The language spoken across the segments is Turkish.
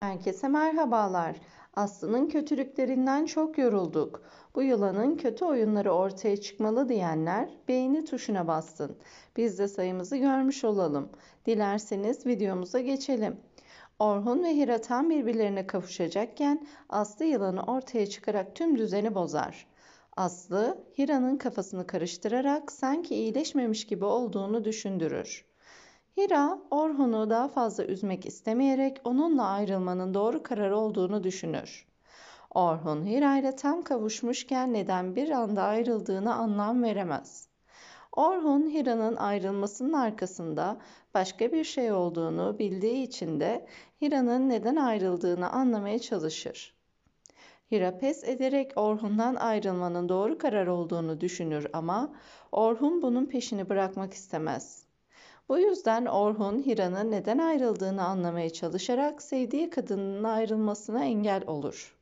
Herkese merhabalar. Aslı'nın kötülüklerinden çok yorulduk. Bu yılanın kötü oyunları ortaya çıkmalı diyenler beğeni tuşuna bastın. Biz de sayımızı görmüş olalım. Dilerseniz videomuza geçelim. Orhun ve Hira tam birbirlerine kavuşacakken Aslı yılanı ortaya çıkarak tüm düzeni bozar. Aslı, Hira'nın kafasını karıştırarak sanki iyileşmemiş gibi olduğunu düşündürür. Hira, Orhun'u daha fazla üzmek istemeyerek onunla ayrılmanın doğru karar olduğunu düşünür. Orhun, Hira ile tam kavuşmuşken neden bir anda ayrıldığını anlam veremez. Orhun, Hira'nın ayrılmasının arkasında başka bir şey olduğunu bildiği için de Hira'nın neden ayrıldığını anlamaya çalışır. Hira pes ederek Orhun'dan ayrılmanın doğru karar olduğunu düşünür ama Orhun bunun peşini bırakmak istemez. Bu yüzden Orhun Hira'nın neden ayrıldığını anlamaya çalışarak sevdiği kadının ayrılmasına engel olur.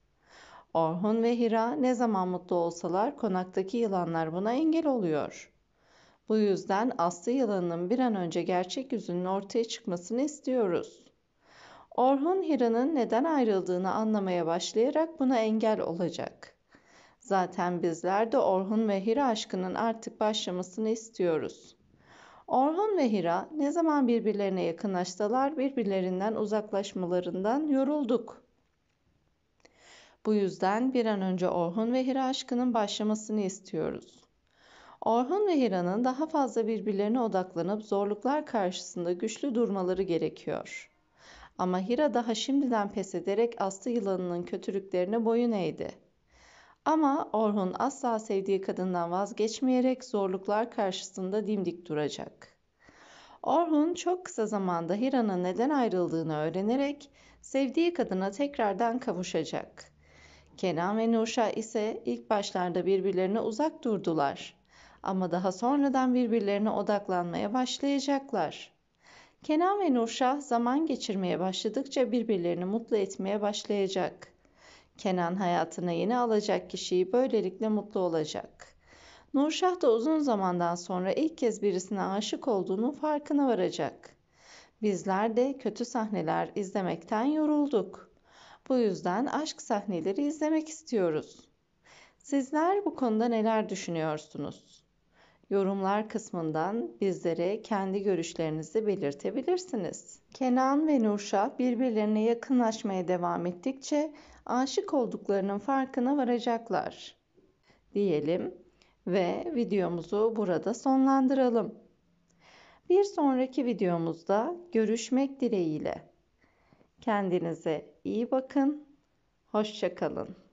Orhun ve Hira ne zaman mutlu olsalar konaktaki yılanlar buna engel oluyor. Bu yüzden Aslı yılanın bir an önce gerçek yüzünün ortaya çıkmasını istiyoruz. Orhun Hira'nın neden ayrıldığını anlamaya başlayarak buna engel olacak. Zaten bizler de Orhun ve Hira aşkının artık başlamasını istiyoruz.'' Orhun ve Hira ne zaman birbirlerine yakınlaştılar, birbirlerinden uzaklaşmalarından yorulduk. Bu yüzden bir an önce Orhun ve Hira aşkının başlamasını istiyoruz. Orhun ve Hira'nın daha fazla birbirlerine odaklanıp zorluklar karşısında güçlü durmaları gerekiyor. Ama Hira daha şimdiden pes ederek Aslı yılanının kötülüklerine boyun eğdi. Ama Orhun asla sevdiği kadından vazgeçmeyerek zorluklar karşısında dimdik duracak. Orhun çok kısa zamanda Hira'nın neden ayrıldığını öğrenerek sevdiği kadına tekrardan kavuşacak. Kenan ve Nuşa ise ilk başlarda birbirlerine uzak durdular ama daha sonradan birbirlerine odaklanmaya başlayacaklar. Kenan ve Nurşah zaman geçirmeye başladıkça birbirlerini mutlu etmeye başlayacak. Kenan hayatına yeni alacak kişiyi böylelikle mutlu olacak. Nurşah da uzun zamandan sonra ilk kez birisine aşık olduğunun farkına varacak. Bizler de kötü sahneler izlemekten yorulduk. Bu yüzden aşk sahneleri izlemek istiyoruz. Sizler bu konuda neler düşünüyorsunuz? Yorumlar kısmından bizlere kendi görüşlerinizi belirtebilirsiniz. Kenan ve Nurşah birbirlerine yakınlaşmaya devam ettikçe aşık olduklarının farkına varacaklar diyelim ve videomuzu burada sonlandıralım. Bir sonraki videomuzda görüşmek dileğiyle. Kendinize iyi bakın. Hoşçakalın.